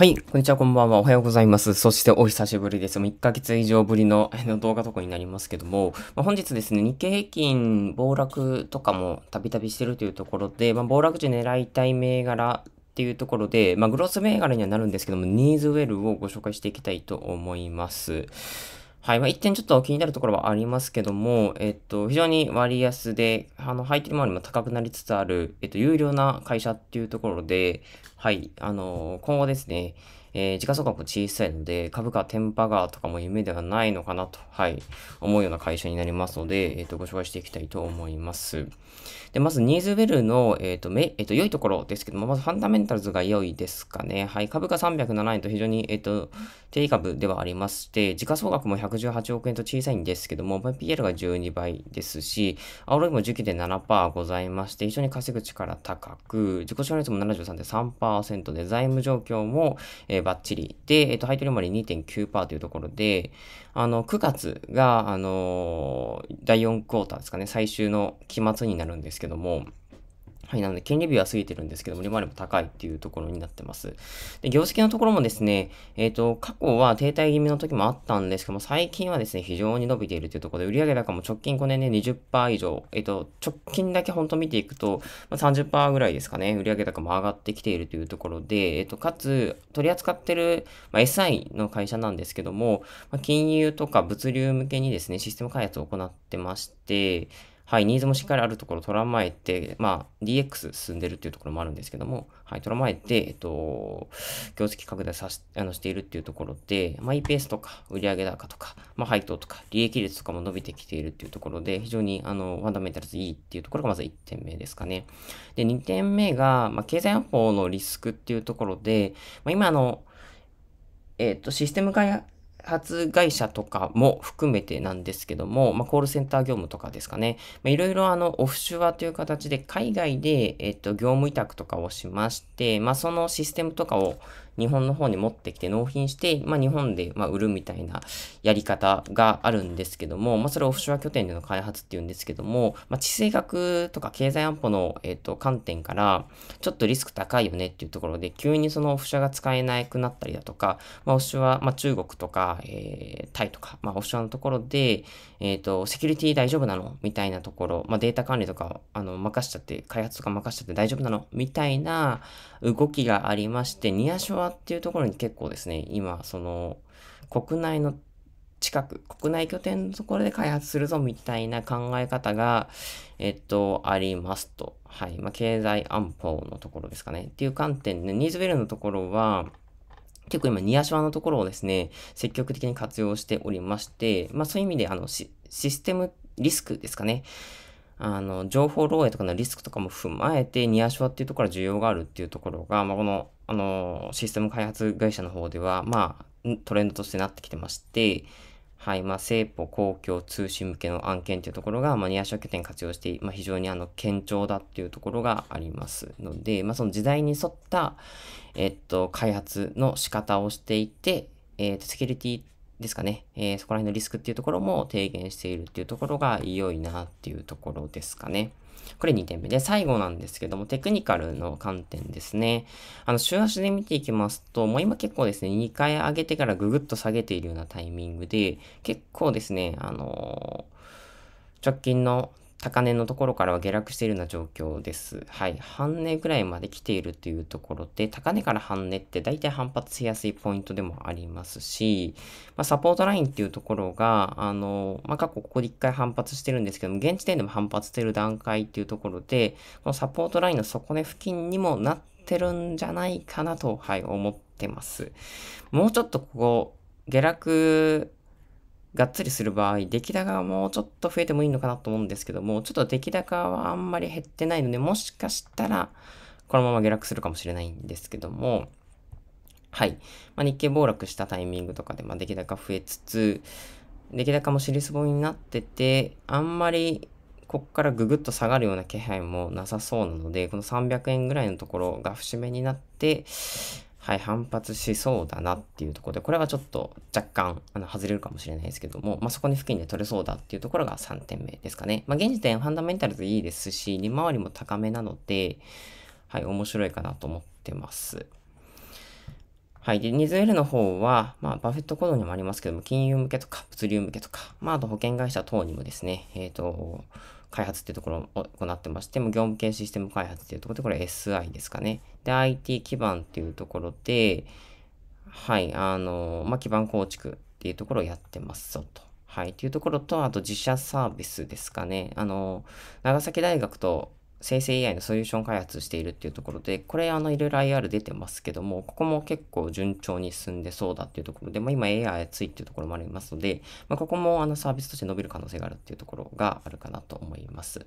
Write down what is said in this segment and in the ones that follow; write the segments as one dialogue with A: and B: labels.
A: はい、こんにちは、こんばんは。おはようございます。そしてお久しぶりです。もう1ヶ月以上ぶりの動画とかになりますけども、まあ、本日ですね、日経平均暴落とかもたびたびしてるというところで、まあ、暴落時狙いたい銘柄っていうところで、まあ、グロス銘柄にはなるんですけども、ニーズウェルをご紹介していきたいと思います。はい。まあ、一点ちょっと気になるところはありますけども、えっと、非常に割安で、あの、配当周りも高くなりつつある、えっと、有料な会社っていうところで、はい。あの、今後ですね、えー、時価総額も小さいので、株価、天ガーとかも夢ではないのかなと、はい、思うような会社になりますので、えっ、ー、と、ご紹介していきたいと思います。で、まず、ニーズベルの、えっ、ー、と、め、えっ、と、良いところですけども、まず、ファンダメンタルズが良いですかね。はい、株価307円と非常に、えっ、と、定位株ではありまして、時価総額も118億円と小さいんですけども、PL が12倍ですし、青いも19.7%ございまして、非常に稼ぐ力高く、自己承認率も73.3%で、財務状況も、えーで、バッチリ。で、えっと、配当利回り2.9%というところで、あの、9月が、あの、第4クォーターですかね、最終の期末になるんですけども、はい、なので、権利日は過ぎてるんですけども、利回りも高いっていうところになってます。で、業績のところもですね、えっ、ー、と、過去は停滞気味の時もあったんですけども、最近はですね、非常に伸びているというところで、売上高も直近5年で20%以上、えっ、ー、と、直近だけ本当見ていくと、まあ、30%ぐらいですかね、売上高も上がってきているというところで、えっ、ー、と、かつ、取り扱ってる、まあ、SI の会社なんですけども、まあ、金融とか物流向けにですね、システム開発を行ってまして、はい、ニーズもしっかりあるところを捉まえて、まあ、DX 進んでるっていうところもあるんですけども、はい、捉まえて、えっと、業績拡大さし、あの、しているっていうところで、マイ EPS とか、売上高とか、まあ、配当とか、利益率とかも伸びてきているっていうところで、非常に、あの、ファンダメンタルズいいっていうところがまず1点目ですかね。で、2点目が、まあ、経済安保のリスクっていうところで、まあ、今、あの、えっと、システム開発、発会社とかも含めてなんですけども、まあ、コールセンター業務とかですかね。いろいろあの、オフシュアという形で海外で、えっと、業務委託とかをしまして、まあ、そのシステムとかを、日本の方に持ってきて納品して、まあ、日本で、ま売るみたいなやり方があるんですけども、まあ、それオフショア拠点での開発っていうんですけども、まあ、地政学とか経済安保の、えっと、観点から、ちょっとリスク高いよねっていうところで、急にそのオフショアが使えなくなったりだとか、まあ、オフショア、まあ、中国とか、えー、タイとか、まあ、オフショアのところで、えっ、と、セキュリティ大丈夫なのみたいなところ、まあ、データ管理とか、あの、任しちゃって、開発とか任しちゃって大丈夫なのみたいな動きがありまして、ニアショワっていうところに結構ですね、今、その、国内の近く、国内拠点のところで開発するぞみたいな考え方が、えっと、ありますと。はい。まあ、経済安保のところですかね。っていう観点で、ニーズベルのところは、結構今、ニアシワのところをですね、積極的に活用しておりまして、まあ、そういう意味で、あの、システムリスクですかね。あの、情報漏洩とかのリスクとかも踏まえて、ニアシワアっていうところは需要があるっていうところが、まあ、このあの、システム開発会社の方では、まあ、トレンドとしてなってきてまして、はい、まあ、政府公共通信向けの案件というところが、まあ、ニア拠点活用して、まあ、非常にあの、堅調だっていうところがありますので、まあ、その時代に沿った、えっと、開発の仕方をしていて、えっと、セキュリティですかね、えー、そこら辺のリスクっていうところも低減しているっていうところが良いなっていうところですかね。これ2点目で、最後なんですけども、テクニカルの観点ですね。あの、週足で見ていきますと、もう今結構ですね、2回上げてからぐぐっと下げているようなタイミングで、結構ですね、あのー、直近の高値のところからは下落しているような状況です。はい。半値ぐらいまで来ているというところで、高値から半値って大体反発しやすいポイントでもありますし、まあ、サポートラインっていうところが、あの、まあ、過去ここで一回反発してるんですけども、現時点でも反発してる段階っていうところで、このサポートラインの底根付近にもなってるんじゃないかなと、はい、思ってます。もうちょっとここ、下落がっつりする場合、出来高はもうちょっと増えてもいいのかなと思うんですけども、ちょっと出来高はあんまり減ってないので、もしかしたら、このまま下落するかもしれないんですけども、はい。まあ、日経暴落したタイミングとかで、まあ、出来高増えつつ、出来高も尻すぼみになってて、あんまりこっからぐぐっと下がるような気配もなさそうなので、この300円ぐらいのところが節目になって、はい、反発しそうだなっていうところで、これはちょっと若干、あの、外れるかもしれないですけども、まあ、そこに付近で取れそうだっていうところが3点目ですかね。まあ、現時点、ファンダメンタルズいいですし、利回りも高めなので、はい、面白いかなと思ってます。はい。で、ニズエルの方は、まあ、バフェットコードにもありますけども、金融向けとか、物流向けとか、まあ、あと保険会社等にもですね、えっ、ー、と、開発っていうところを行ってまして、も業務系システム開発っていうところで、これ SI ですかね。で、IT 基盤っていうところで、はい、あの、まあ、基盤構築っていうところをやってますぞと。はい、というところと、あと自社サービスですかね。あの、長崎大学と生成 AI のソリューション開発しているっていうところで、これあのいろいろ IR 出てますけども、ここも結構順調に進んでそうだっていうところで、まあ、今 AI 熱いっていうところもありますので、まあ、ここもあのサービスとして伸びる可能性があるっていうところがあるかなと思います。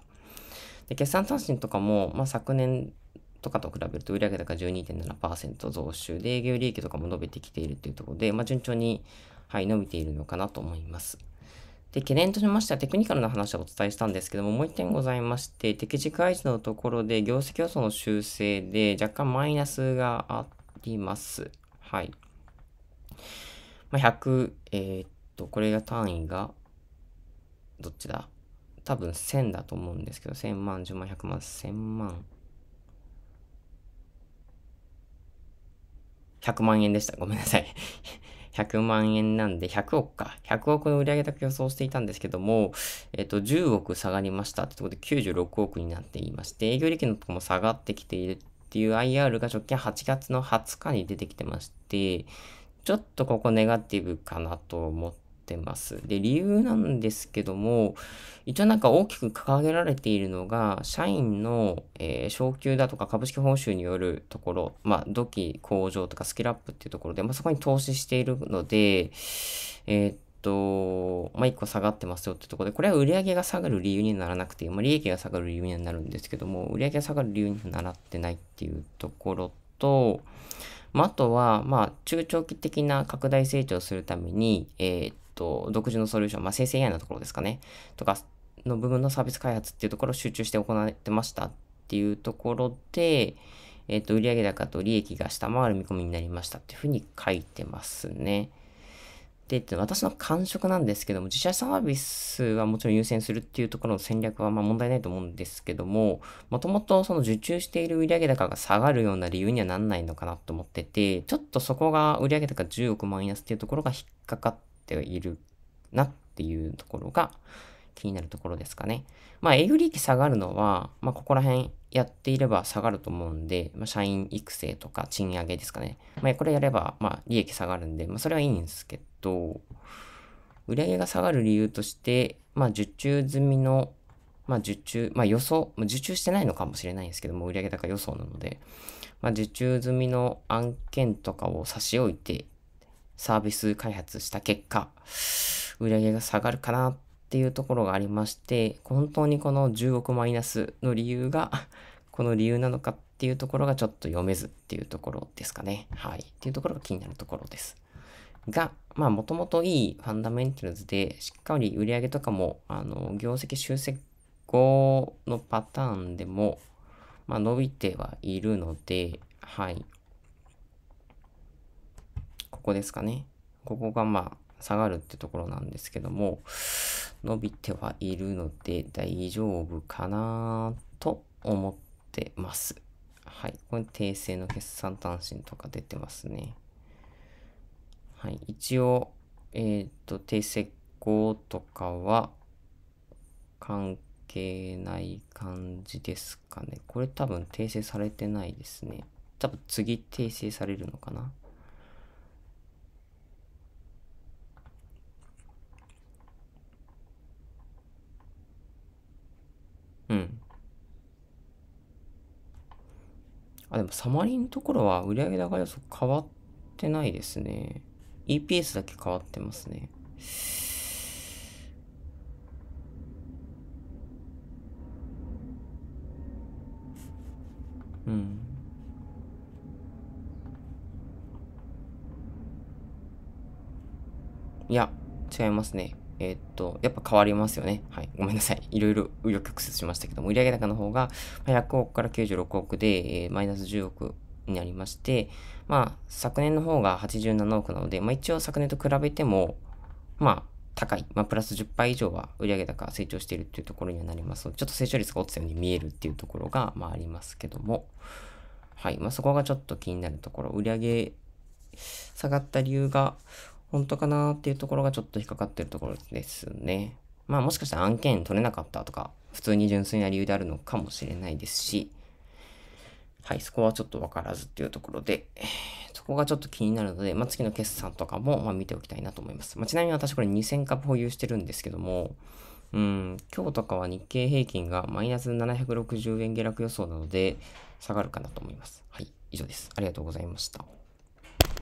A: で、決算短信とかも、まあ、昨年とかと比べると売上高12.7%増収で営業利益とかも伸びてきているというところで、まあ、順調に、はい、伸びているのかなと思います。で、懸念としましてはテクニカルな話をお伝えしたんですけども、もう一点ございまして、適時開示のところで業績予想の修正で若干マイナスがあります。はい。まあ、100、えー、っと、これが単位が、どっちだ多分1000だと思うんですけど、1000万、10万、100万、1000万。100万円でした。ごめんなさい。100 万円なんで100億か。100億の売上高予想していたんですけども、えっと、10億下がりましたってころで96億になっていまして、営業利益のとこも下がってきているっていう IR が直近8月の20日に出てきてまして、ちょっとここネガティブかなと思ってってます。で、理由なんですけども、一応なんか大きく掲げられているのが、社員の、えー、昇給だとか株式報酬によるところ、まあ、土器、工場とかスキルアップっていうところで、まあ、そこに投資しているので、えー、っと、まあ、1個下がってますよってところで、これは売上が下がる理由にならなくて、まあ、利益が下がる理由にはなるんですけども、売上が下がる理由にはなってないっていうところと、まあ、とは、まあ、中長期的な拡大成長するために、えー、と、独自のソリューション、まあ、生成 AI のところですかね、とかの部分のサービス開発っていうところを集中して行ってましたっていうところで、えっ、ー、と、売上高と利益が下回る見込みになりましたっていうふうに書いてますね。で、私の感触なんですけども、自社サービスはもちろん優先するっていうところの戦略はま問題ないと思うんですけども、もともとその受注している売上高が下がるような理由にはなんないのかなと思ってて、ちょっとそこが売上高10億マイナスっていうところが引っかかってっているなっていうところが気になるところですかね。まあ、営業利益下がるのは、まあ、ここら辺やっていれば下がると思うんで、まあ、社員育成とか賃上げですかね。まあ、これやれば、まあ、利益下がるんで、まあ、それはいいんですけど、売上が下がる理由として、まあ、受注済みの、まあ、受注、まあ、予想、まあ、受注してないのかもしれないんですけども、売上高予想なので、まあ、受注済みの案件とかを差し置いてサービス開発した結果、売り上げが下がるかなっていうところがありまして、本当にこの10億マイナスの理由が、この理由なのかっていうところがちょっと読めずっていうところですかね。はい。っていうところが気になるところです。が、まあ、もともといいファンダメンタルズで、しっかり売り上げとかも、あの、業績修正後のパターンでも、まあ、伸びてはいるので、はい。こですかね。ここがまあ下がるってところなんですけども、伸びてはいるので大丈夫かなと思ってます。はい。これ訂正の決算単身とか出てますね。はい。一応、えっ、ー、と、訂正後とかは関係ない感じですかね。これ多分訂正されてないですね。多分次訂正されるのかな。あ、でもサマリーのところは売上高予測変わってないですね。EPS だけ変わってますね。うん。いや、違いますね。えー、っと、やっぱ変わりますよね。はい。ごめんなさい。いろいろ紆余曲折しましたけども、売上高の方が100億から96億で、えー、マイナス10億になりまして、まあ、昨年の方が87億なので、まあ一応昨年と比べても、まあ、高い、まあ、プラス10倍以上は売上高成長しているというところにはなりますので、ちょっと成長率が落ちたように見えるっていうところが、まあ、ありますけども、はい。まあ、そこがちょっと気になるところ。売上下がった理由が、本当かなっていうところがちょっと引っかかってるところですね。まあもしかしたら案件取れなかったとか、普通に純粋な理由であるのかもしれないですし、はい、そこはちょっとわからずっていうところで、そこがちょっと気になるので、まあ次の決算とかもま見ておきたいなと思います。まあ、ちなみに私これ2000株保有してるんですけども、うん、今日とかは日経平均がマイナス760円下落予想なので、下がるかなと思います。はい、以上です。ありがとうございました。